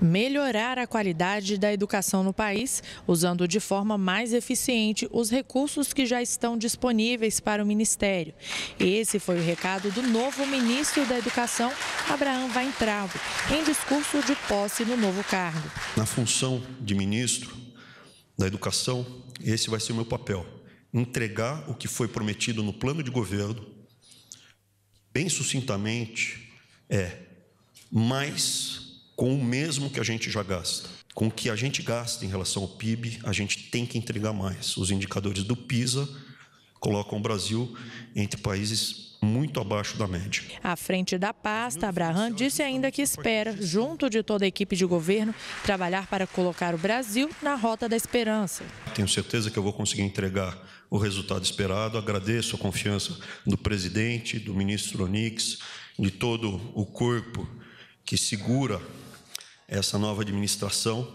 melhorar a qualidade da educação no país, usando de forma mais eficiente os recursos que já estão disponíveis para o Ministério. Esse foi o recado do novo ministro da Educação, Abraham Weintraub, em discurso de posse no novo cargo. Na função de ministro da Educação, esse vai ser o meu papel: entregar o que foi prometido no plano de governo, bem sucintamente, é mais com o mesmo que a gente já gasta. Com o que a gente gasta em relação ao PIB, a gente tem que entregar mais. Os indicadores do PISA colocam o Brasil entre países muito abaixo da média. À frente da pasta, Abraham disse ainda que espera, junto de toda a equipe de governo, trabalhar para colocar o Brasil na rota da esperança. Tenho certeza que eu vou conseguir entregar o resultado esperado. Agradeço a confiança do presidente, do ministro Onix, de todo o corpo que segura essa nova administração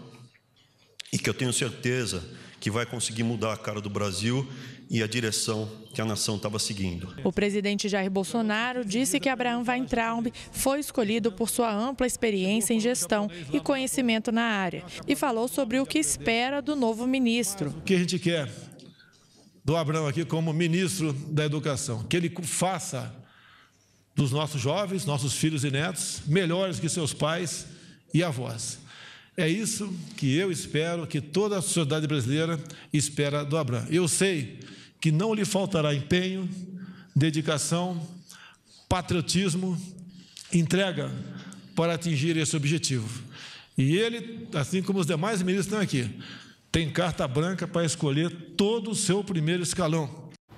e que eu tenho certeza que vai conseguir mudar a cara do Brasil e a direção que a nação estava seguindo. O presidente Jair Bolsonaro disse que Abraham Weintraub foi escolhido por sua ampla experiência em gestão e conhecimento na área e falou sobre o que espera do novo ministro. O que a gente quer do Abraham aqui como ministro da Educação? Que ele faça dos nossos jovens, nossos filhos e netos, melhores que seus pais e a voz É isso que eu espero, que toda a sociedade brasileira espera do Abraão. Eu sei que não lhe faltará empenho, dedicação, patriotismo, entrega para atingir esse objetivo. E ele, assim como os demais ministros estão aqui, tem carta branca para escolher todo o seu primeiro escalão.